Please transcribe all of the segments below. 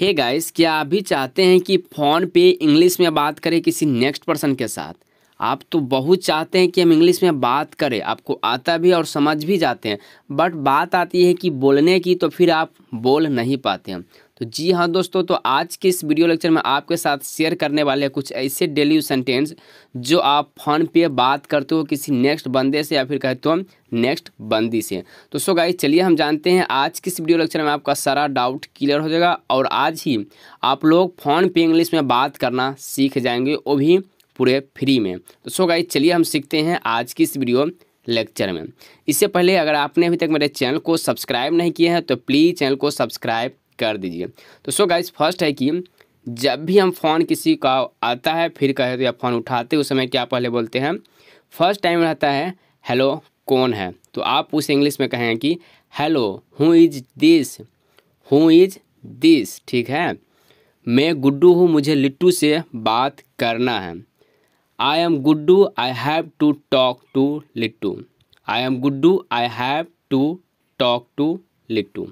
हे hey guys क्या आप भी चाहते हैं कि फ़ोन पे इंग्लिश में बात करें किसी नेक्स्ट पर्सन के साथ आप तो बहुत चाहते हैं कि हम इंग्लिश में बात करें आपको आता भी और समझ भी जाते हैं बट बात आती है कि बोलने की तो फिर आप बोल नहीं पाते हैं तो जी हाँ दोस्तों तो आज के इस वीडियो लेक्चर में आपके साथ शेयर करने वाले हैं कुछ ऐसे डेली सेंटेंस जो आप फोन पे बात करते हो किसी नेक्स्ट बंदे से या फिर कहते हो नेक्स्ट बंदी से तो सो गाइस चलिए हम जानते हैं आज के इस वीडियो लेक्चर में आपका सारा डाउट क्लियर हो जाएगा और आज ही आप लोग फोन पे इंग्लिश में बात करना सीख जाएंगे वो भी पूरे फ्री में तो सो गाइस चलिए हम सीखते हैं आज की इस वीडियो लेक्चर में इससे पहले अगर आपने अभी तक मेरे चैनल को सब्सक्राइब नहीं किया है तो प्लीज़ चैनल को सब्सक्राइब कर दीजिए तो सो गाइज फर्स्ट है कि जब भी हम फ़ोन किसी का आता है फिर कहे तो या फ़ोन उठाते उस समय क्या पहले बोलते हैं फर्स्ट टाइम रहता है हेलो कौन है तो आप उस इंग्लिश में कहें कि hello who is this who is this ठीक है मैं गुड्डू हूँ मुझे लिट्टू से बात करना है I am Guddu I have to talk to Littu I am Guddu I have to talk to Littu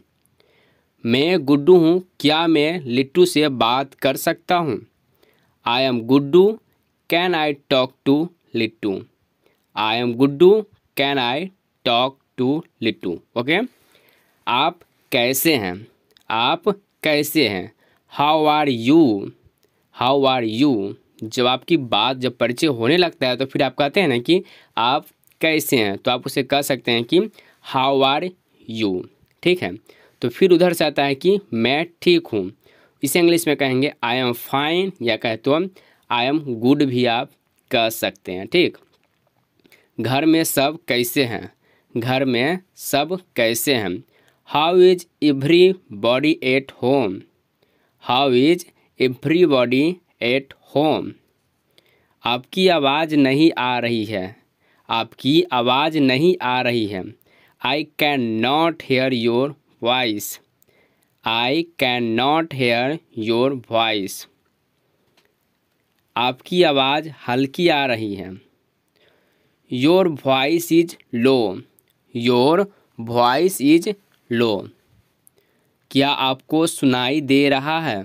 मैं गुड्डू हूँ क्या मैं लिट्टू से बात कर सकता हूँ I am Guddu can I talk to Littu I am Guddu can I talk to Littu okay आप कैसे हैं आप कैसे हैं how are you how are you जब आपकी बात जब परिचय होने लगता है तो फिर आप कहते हैं ना कि आप कैसे हैं तो आप उसे कह सकते हैं कि हाउ आर यू ठीक है तो फिर उधर से आता है कि मैं ठीक हूँ इसे इंग्लिश में कहेंगे आई एम फाइन या कहे तो आई एम गुड भी आप कह सकते हैं ठीक घर में सब कैसे हैं घर में सब कैसे हैं how is everybody at home how is everybody at home आपकी आवाज़ नहीं आ रही है आपकी आवाज़ नहीं आ रही है I can not hear your voice I can not hear your voice आपकी आवाज़ हल्की आ रही है your voice is low your voice is low क्या आपको सुनाई दे रहा है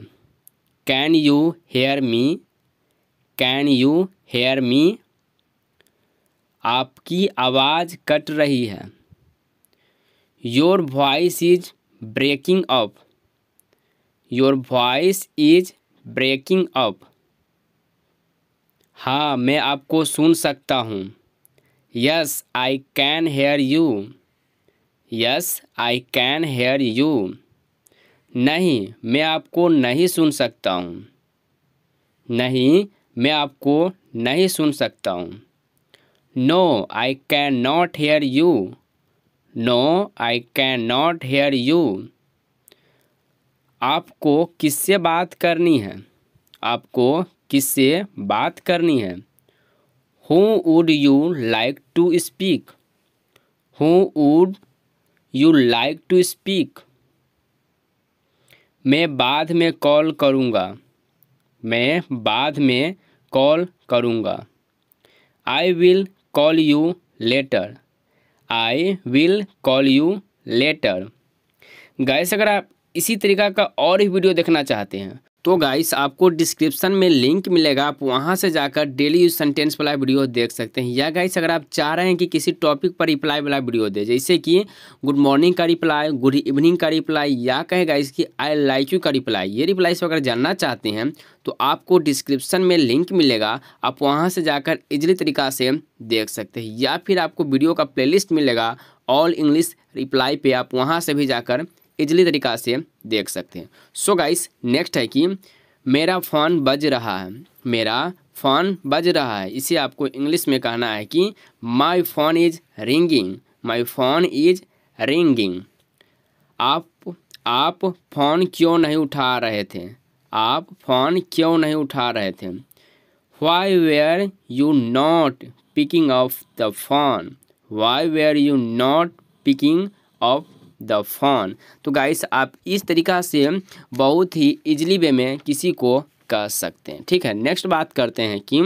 can you hear me can you hear me आपकी आवाज़ कट रही है your voice is breaking up your voice is breaking up हाँ मैं आपको सुन सकता हूँ yes I can hear you yes I can hear you नहीं मैं आपको नहीं सुन सकता हूँ नहीं मैं आपको नहीं सुन सकता हूँ no I can not hear you no I can not hear you आपको किससे बात करनी है आपको किससे बात करनी है who would you like to speak who would you like to speak मैं बाद में कॉल करूँगा मैं बाद में कॉल करूँगा I will call you later I will call you later guys अगर आप इसी तरीका का और ही वीडियो देखना चाहते हैं तो गाइस आपको डिस्क्रिप्शन में लिंक मिलेगा आप वहां से जाकर डेली यूज सेंटेंस वाला वीडियो देख सकते हैं या गाइस अगर आप चाह रहे हैं कि किसी टॉपिक पर रिप्लाई वाला वीडियो दे जैसे कि गुड मॉर्निंग का रिप्लाई गुड इवनिंग का रिप्लाई या कहें गाइस कि आई लाइक यू का रिप्लाई ये रिप्लाईस अगर जानना चाहते हैं तो आपको डिस्क्रिप्शन में लिंक मिलेगा आप वहाँ से जाकर इजली तरीका से देख सकते हैं या फिर आपको वीडियो का प्लेलिस्ट मिलेगा ऑल इंग्लिश रिप्लाई पे आप वहाँ से भी जाकर इजली तरीका से देख सकते हैं सो so गाइस नेक्स्ट है कि मेरा फ़ोन बज रहा है मेरा फ़ोन बज रहा है इसे आपको इंग्लिश में कहना है कि my phone is ringing my phone is ringing आप आप फ़ोन क्यों नहीं उठा रहे थे आप फ़ोन क्यों नहीं उठा रहे थे why were you not picking of the phone why were you not picking of the phone तो गाइस आप इस तरीका से बहुत ही इजली वे में किसी को कह सकते हैं ठीक है नेक्स्ट बात करते हैं कि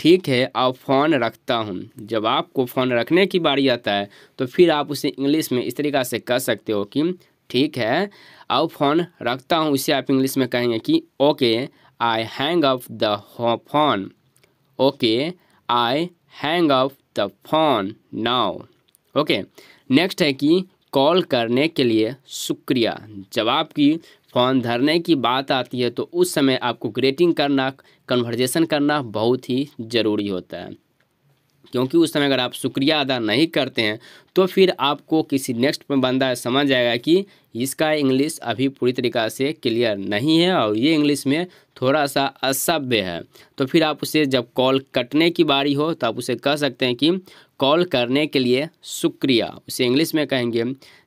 ठीक है अब फ़ोन रखता हूँ जब आपको फ़ोन रखने की बारी आता है तो फिर आप उसे इंग्लिश में इस तरीका से कह सकते हो कि ठीक है अब फ़ोन रखता हूँ उसे आप इंग्लिश में कहेंगे कि okay I hang up the phone okay I hang up the phone now okay next है कि कॉल करने के लिए शुक्रिया जब आपकी फ़ोन धरने की बात आती है तो उस समय आपको ग्रेटिंग करना कन्वर्जेशन करना बहुत ही ज़रूरी होता है क्योंकि उस समय अगर आप शुक्रिया अदा नहीं करते हैं तो फिर आपको किसी नेक्स्ट में बंदा समझ जाएगा कि इसका इंग्लिश अभी पूरी तरीक़ा से क्लियर नहीं है और ये इंग्लिश में थोड़ा सा असभ्य है तो फिर आप उसे जब कॉल कटने की बारी हो तो आप उसे कह सकते हैं कि कॉल करने के लिए शुक्रिया उसे इंग्लिश में कहेंगे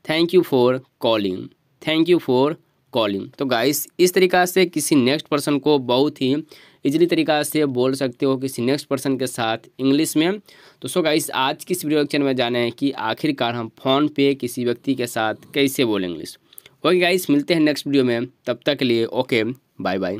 thank you for calling thank you for calling तो गाइस इस तरीका से किसी नेक्स्ट पर्सन को बहुत ही इजली तरीका से बोल सकते हो किसी नेक्स्ट पर्सन के साथ इंग्लिश में तो सो गाइस आज की इस वीडियो लेक्चर में जाने हैं कि आखिरकार हम फ़ोन पे किसी व्यक्ति के साथ कैसे बोलें इंग्लिश ओके गाइस मिलते हैं नेक्स्ट वीडियो में तब तक के लिए ओके बाय बाय